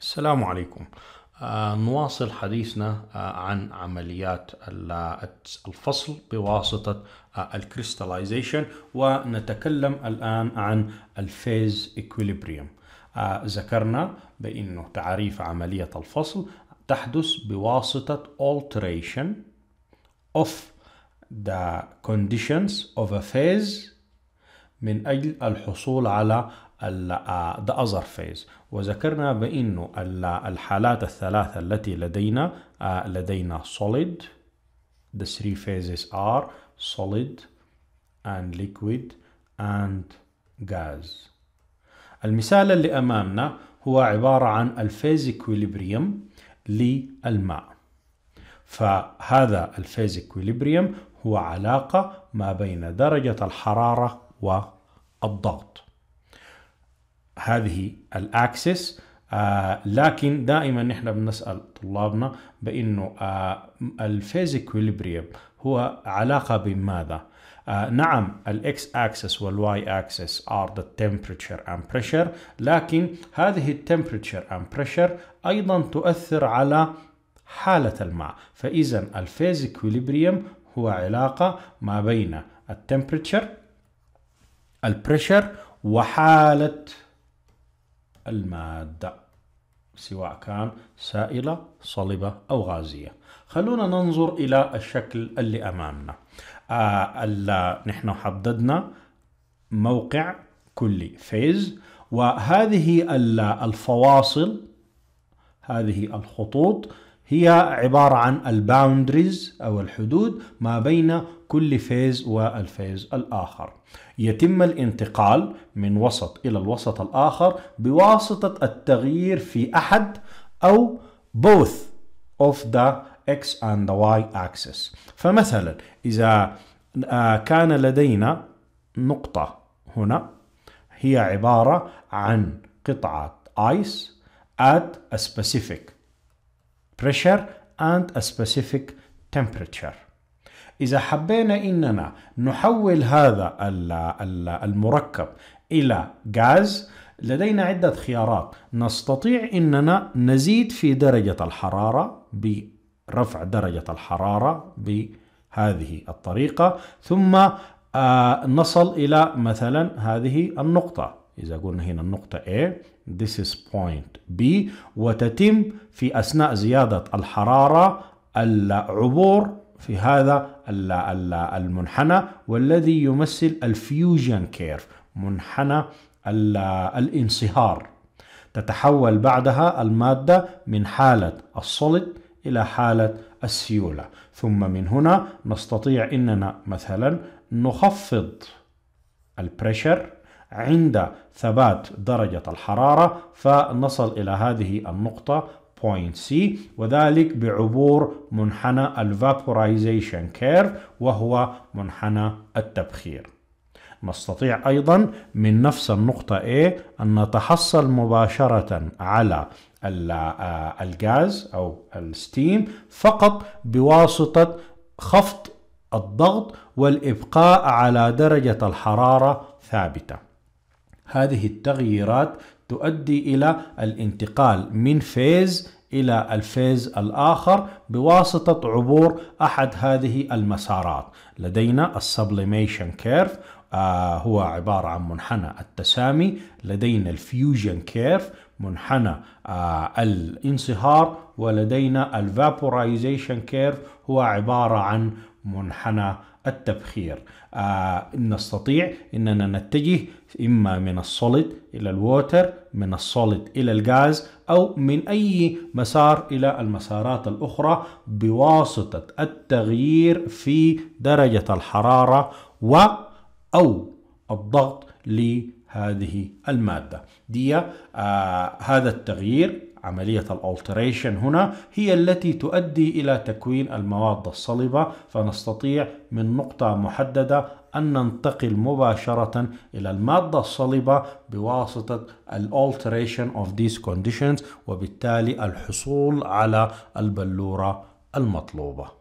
السلام عليكم آه نواصل حديثنا آه عن عمليات الفصل بواسطة آه الكريستاليزيشن ونتكلم الآن عن الفيز إكويليبريم آه، ذكرنا بأنه تعريف عملية الفصل تحدث بواسطة alteration of the conditions of a phase من أجل الحصول على the other phase وذكرنا بأنه الحالات الثلاثة التي لدينا لدينا solid the three phases are solid and liquid and gas المثال اللي أمامنا هو عبارة عن الفيز equilibrium للماء فهذا الفيز equilibrium هو علاقة ما بين درجة الحرارة والضغط هذه الاكسس آه لكن دائما نحن بنسال طلابنا بانه آه الفيز اكوليبريم هو علاقه بماذا؟ آه نعم الاكس اكسس والواي اكسس ار ذا تمبرتشر اند بريشر لكن هذه التمبرتشر اند بريشر ايضا تؤثر على حالة الماء فإذا الفيز اكوليبريم هو علاقة ما بين التمبرتشر البريشر وحالة المادة سواء كان سائلة صلبة أو غازية خلونا ننظر إلى الشكل اللي أمامنا آه نحن حددنا موقع كلي فيز وهذه الفواصل هذه الخطوط هي عبارة عن الباوندريز أو الحدود ما بين كل فيز والفيز الآخر يتم الانتقال من وسط إلى الوسط الآخر بواسطة التغيير في أحد أو both of the x and the y axis فمثلا إذا آه، كان لدينا نقطة هنا هي عبارة عن قطعة ice at a specific pressure and a specific temperature إذا حبينا إننا نحول هذا المركب إلى غاز لدينا عدة خيارات نستطيع إننا نزيد في درجة الحرارة برفع درجة الحرارة بهذه الطريقة ثم آه، نصل إلى مثلا هذه النقطة إذا قلنا هنا النقطة A this is point B وتتم في أثناء زيادة الحرارة العبور في هذا المنحنى والذي يمثل الفيوجن كيرف منحنى الانصهار تتحول بعدها المادة من حالة الصلد إلى حالة السيولة ثم من هنا نستطيع أننا مثلا نخفض البريشر عند ثبات درجة الحرارة فنصل إلى هذه النقطة point C وذلك بعبور منحنى الفابورايزيشن كيرف وهو منحنى التبخير نستطيع أيضا من نفس النقطة A أن نتحصل مباشرة على آه، الغاز أو الستيم فقط بواسطة خفض الضغط والإبقاء على درجة الحرارة ثابتة هذه التغييرات تؤدي إلى الانتقال من فيز إلى الفيز الآخر بواسطة عبور أحد هذه المسارات لدينا السبليميشن كيرف آه، هو عبارة عن منحنى التسامي لدينا الفيوجن كيرف منحنى آه، الانصهار ولدينا الفابورايزيشن كيرف هو عبارة عن منحنى التبخير آه نستطيع اننا نتجه اما من السوليد الى الووتر من السوليد الى الغاز او من اي مسار الى المسارات الاخرى بواسطه التغيير في درجه الحراره و أو الضغط لهذه المادة دي آه هذا التغيير عملية الالتريشن هنا هي التي تؤدي إلى تكوين المواد الصلبة فنستطيع من نقطة محددة أن ننتقل مباشرة إلى المادة الصلبة بواسطة الالتريشن of these conditions وبالتالي الحصول على البلورة المطلوبة